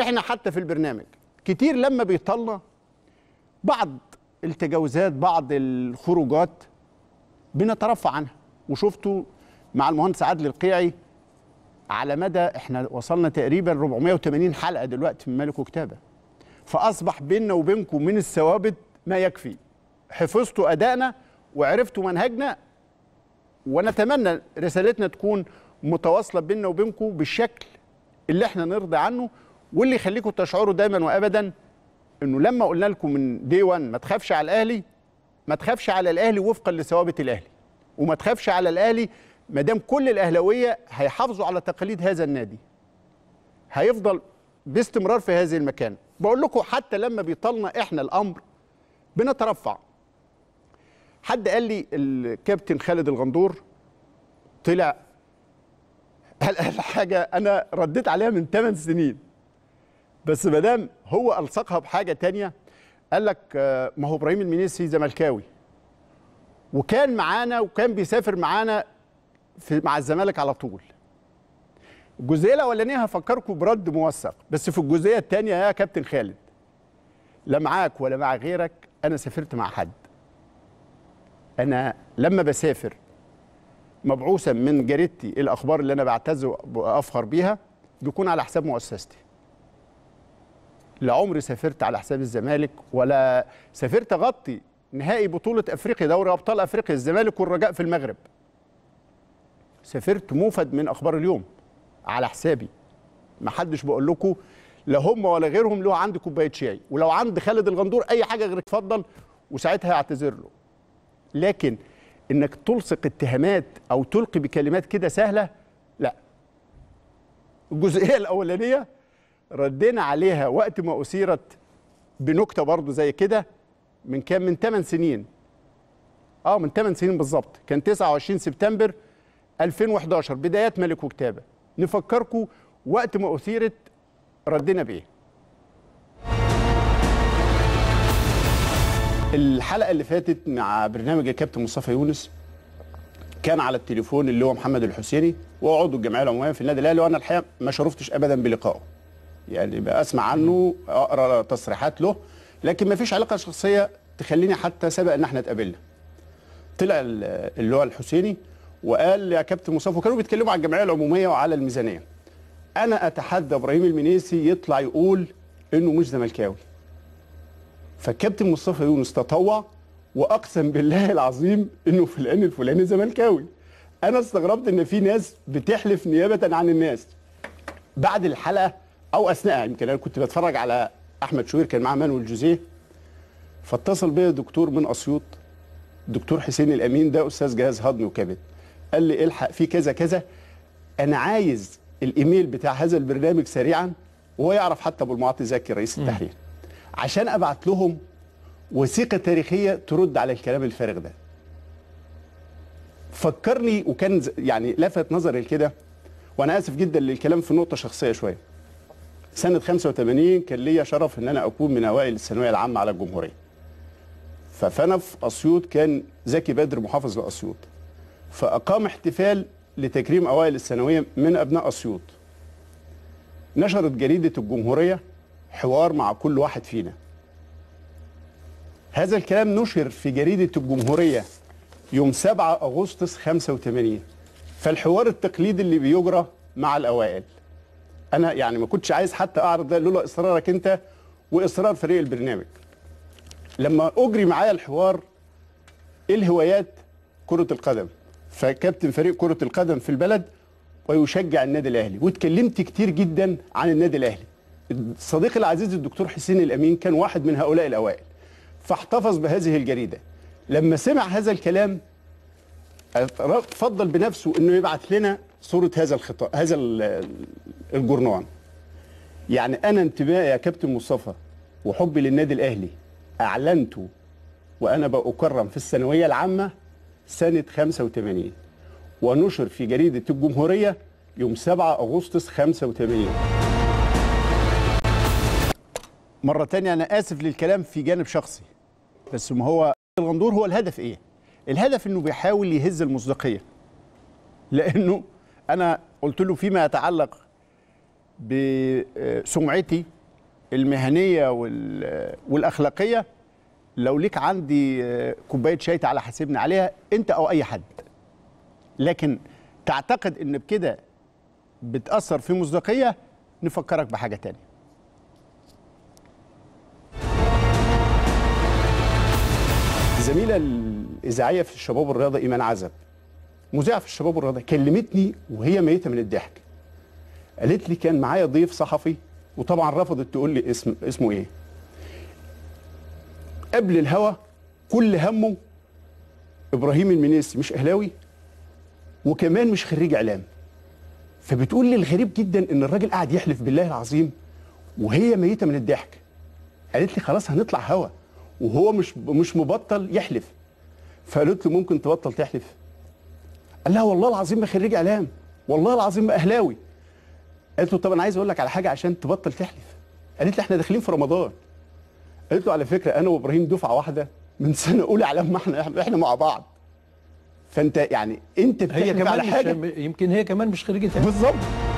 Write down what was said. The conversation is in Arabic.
احنا حتى في البرنامج كتير لما بيطلع بعض التجاوزات بعض الخروجات بنترفع عنها وشفتوا مع المهندس عادل القيعي على مدى احنا وصلنا تقريبا 480 حلقه دلوقتي من ملك وكتابه فاصبح بيننا وبينكم من الثوابت ما يكفي حفظتوا ادائنا وعرفتوا منهجنا ونتمنى رسالتنا تكون متواصله بيننا وبينكم بالشكل اللي احنا نرضى عنه واللي يخليكم تشعروا دايما وابدا انه لما قلنا لكم من دي 1 ما تخافش على الاهلي ما تخافش على الاهلي وفقا لثوابت الاهلي وما تخافش على الاهلي ما دام كل الاهلاويه هيحافظوا على تقاليد هذا النادي هيفضل باستمرار في هذه المكان بقول لكم حتى لما بيطالنا احنا الامر بنترفع حد قال لي الكابتن خالد الغندور طلع قال حاجه انا رديت عليها من 8 سنين بس ما دام هو الصقها بحاجه تانية قال لك آه، ما هو ابراهيم المنيسي زملكاوي وكان معانا وكان بيسافر معانا في مع الزمالك على طول الجزئيه الاولانيه هفكركم برد موثق بس في الجزئيه الثانيه يا كابتن خالد لا معاك ولا مع غيرك انا سافرت مع حد انا لما بسافر مبعوثا من جريدتي الاخبار اللي انا بعتز وافخر بيها بيكون على حساب مؤسستي لا عمري سافرت على حساب الزمالك ولا سافرت اغطي نهائي بطوله افريقيا دوري ابطال افريقيا الزمالك والرجاء في المغرب سافرت موفد من اخبار اليوم على حسابي ما حدش بقول لكم لا هم ولا غيرهم له عندي كوبايه شاي ولو عند خالد الغندور اي حاجه غير اتفضل وساعتها اعتذر له لكن انك تلصق اتهامات او تلقي بكلمات كده سهله لا الجزئيه الاولانيه ردينا عليها وقت ما أثيرت بنكتة برضو زي كده من كام من 8 سنين اه من 8 سنين بالظبط كان 29 سبتمبر 2011 بدايات ملك وكتابة نفكركم وقت ما أثيرت ردينا بإيه الحلقة اللي فاتت مع برنامج الكابتن مصطفى يونس كان على التليفون اللي هو محمد الحسيني وعضو الجمعيه العموميه في النادي الاهلي وانا الحقيقه ما شرفتش ابدا بلقائه يعني اسمع عنه اقرا تصريحات له لكن ما فيش علاقه شخصيه تخليني حتى سبق ان احنا اتقابلنا طلع اللي هو الحسيني وقال يا كابتن مصطفى وكانوا بيتكلموا على الجمعيه العموميه وعلى الميزانيه انا اتحدى ابراهيم المنيسي يطلع يقول انه مش زملكاوي فالكابتن مصطفى يونس تطوع واقسم بالله العظيم انه فلان الفلاني زملكاوي انا استغربت ان في ناس بتحلف نيابه عن الناس بعد الحلقه او اثناء يمكن انا كنت بتفرج على احمد شوير كان معاه مانويل جوزيه فاتصل بيا دكتور من اسيوط دكتور حسين الامين ده استاذ جهاز هضمي وكبد قال لي الحق في كذا كذا انا عايز الايميل بتاع هذا البرنامج سريعا وهو يعرف حتى ابو المعطي زكي رئيس التحرير عشان ابعت لهم وثيقه تاريخيه ترد على الكلام الفارغ ده فكرني وكان يعني لفت نظري لكده وانا اسف جدا للكلام في نقطه شخصيه شويه سنه 85 كان ليا شرف ان انا اكون من اوائل الثانويه العامه على الجمهوريه فانا في اسيوط كان زكي بدر محافظ لاسيوط فاقام احتفال لتكريم اوائل الثانويه من ابناء اسيوط نشرت جريده الجمهوريه حوار مع كل واحد فينا هذا الكلام نشر في جريده الجمهوريه يوم 7 اغسطس 85 فالحوار التقليدي اللي بيجرى مع الاوائل انا يعني ما كنتش عايز حتى اعرض ده لولا اصرارك انت واصرار فريق البرنامج لما اجري معايا الحوار إيه الهوايات كره القدم فكابتن فريق كره القدم في البلد ويشجع النادي الاهلي واتكلمت كتير جدا عن النادي الاهلي الصديق العزيز الدكتور حسين الامين كان واحد من هؤلاء الاوائل فاحتفظ بهذه الجريده لما سمع هذا الكلام فضل بنفسه انه يبعث لنا صوره هذا الخطاب هذا الجرنان يعني انا انتمائي يا كابتن مصطفى وحبي للنادي الاهلي اعلنته وانا باكرم في الثانويه العامه سنه 85 ونشر في جريده الجمهوريه يوم 7 اغسطس 85 مره ثانيه انا اسف للكلام في جانب شخصي بس ما هو الغندور هو الهدف ايه الهدف انه بيحاول يهز المصداقيه لانه انا قلت له فيما يتعلق بسمعتي المهنيه والاخلاقيه لو ليك عندي آه، كوبايه شاي تعالى حاسبني عليها انت او اي حد لكن تعتقد ان بكده بتاثر في مصداقيه نفكرك بحاجه تانية الزميله الاذاعيه في الشباب والرياضه ايمان عزب مذيعه في الشباب والرياضه كلمتني وهي ميته من الضحك قالت لي كان معايا ضيف صحفي وطبعا رفضت تقول لي اسم اسمه ايه قبل الهوا كل همه ابراهيم المنيسي مش اهلاوي وكمان مش خريج اعلام فبتقول لي الغريب جدا ان الراجل قاعد يحلف بالله العظيم وهي ميته من الضحك قالت لي خلاص هنطلع هوا وهو مش مش مبطل يحلف فقالت له ممكن تبطل تحلف قال لها والله العظيم ما خريج اعلام والله العظيم ما اهلاوي قالت له طب انا عايز اقول لك على حاجه عشان تبطل تحلف قالت لي احنا داخلين في رمضان قالت له على فكره انا وابراهيم دفعه واحده من سنه اولى على ما احنا احنا مع بعض فانت يعني انت بتحلف على حاجه يمكن هي كمان مش خريجه بالظبط